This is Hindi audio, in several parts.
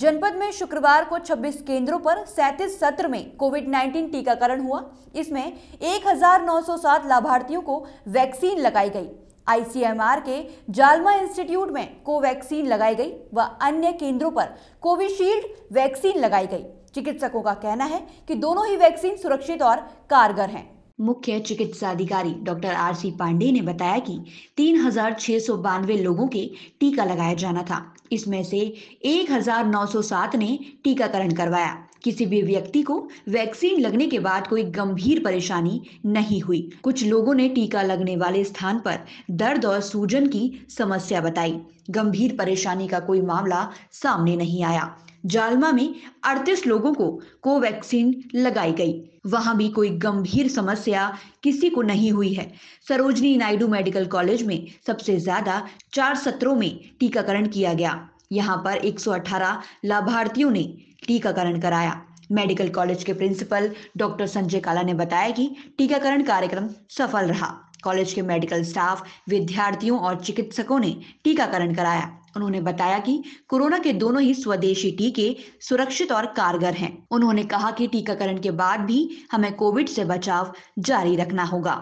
जनपद में शुक्रवार को 26 केंद्रों पर 37 सत्र में कोविड 19 टीकाकरण हुआ इसमें 1907 लाभार्थियों को वैक्सीन लगाई गई आईसीएमआर के जालमा इंस्टीट्यूट में कोवैक्सीन लगाई गई व अन्य केंद्रों पर कोविशील्ड वैक्सीन लगाई गई चिकित्सकों का कहना है कि दोनों ही वैक्सीन सुरक्षित और कारगर हैं मुख्य चिकित्सा अधिकारी डॉक्टर आर सी पांडे ने बताया कि तीन हजार छह सौ बानवे लोगों के टीका लगाया जाना था इसमें से एक हजार नौ सौ सात ने टीकाकरण करवाया किसी भी व्यक्ति को वैक्सीन लगने के बाद कोई गंभीर परेशानी नहीं हुई कुछ लोगों ने टीका लगने वाले स्थान पर दर्द और सूजन की समस्या बताई गंभीर परेशानी का कोई मामला सामने नहीं आया जालमा में 38 लोगों को कोवैक्सीन लगाई गई वहां भी कोई गंभीर समस्या किसी को नहीं हुई है सरोजनी नायडू मेडिकल कॉलेज में सबसे ज्यादा चार सत्रों में टीकाकरण किया गया यहां पर 118 लाभार्थियों ने टीकाकरण कराया मेडिकल कॉलेज के प्रिंसिपल डॉक्टर संजय काला ने बताया कि टीकाकरण कार्यक्रम सफल रहा कॉलेज के मेडिकल स्टाफ विद्यार्थियों और चिकित्सकों ने टीकाकरण कराया उन्होंने बताया कि कोरोना के दोनों ही स्वदेशी टीके सुरक्षित और कारगर हैं उन्होंने कहा कि टीकाकरण के बाद भी हमें कोविड से बचाव जारी रखना होगा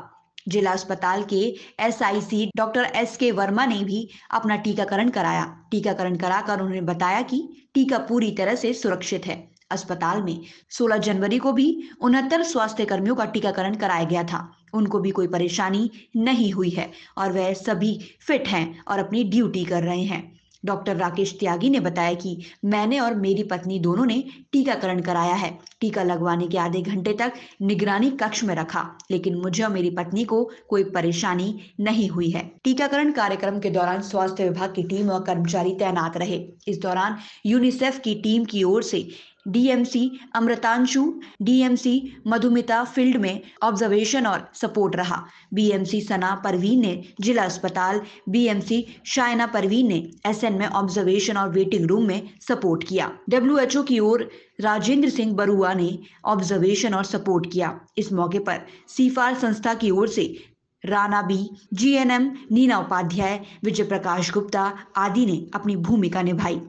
जिला अस्पताल के S I C doctor S K Verma ने भी अपना टीकाकरण कराया टीकाकरण कराकर उन्होंने बताया कि टीका पूरी तरह से सुरक्षित है अस्पताल में 16 जनवरी को भी उनहत्तर स्वास्थ्य कर्मियों का टीकाकरण कराया गया था उनको भी कोई परेशानी नहीं हुई है और वह सभी फिट हैं और अपनी ड्यूटी कर रहे हैं डॉक्टर राकेश त्यागी ने बताया कि मैंने और मेरी पत्नी दोनों ने टीकाकरण कराया है टीका लगवाने के आधे घंटे तक निगरानी कक्ष में रखा लेकिन मुझे और मेरी पत्नी को कोई परेशानी नहीं हुई है टीकाकरण कार्यक्रम के दौरान स्वास्थ्य विभाग की टीम और कर्मचारी तैनात रहे इस दौरान यूनिसेफ की टीम की ओर से DMC Amritanshu DMC Madhumita field में ऑब्जर्वेशन और सपोर्ट रहा बीएमसी सना परवीन ने जिला अस्पताल बीएमसी शायना परवीन ने एसएन में ऑब्जर्वेशन और वेटिंग रूम में सपोर्ट किया डब्ल्यूएचओ की ओर राजेंद्र सिंह बरुआ ने ऑब्जर्वेशन और सपोर्ट किया इस मौके पर सीफार संस्था की ओर से राणा बी जीएनएम नीना उपाध्याय विजय प्रकाश गुप्ता आदि ने अपनी भूमिका निभाई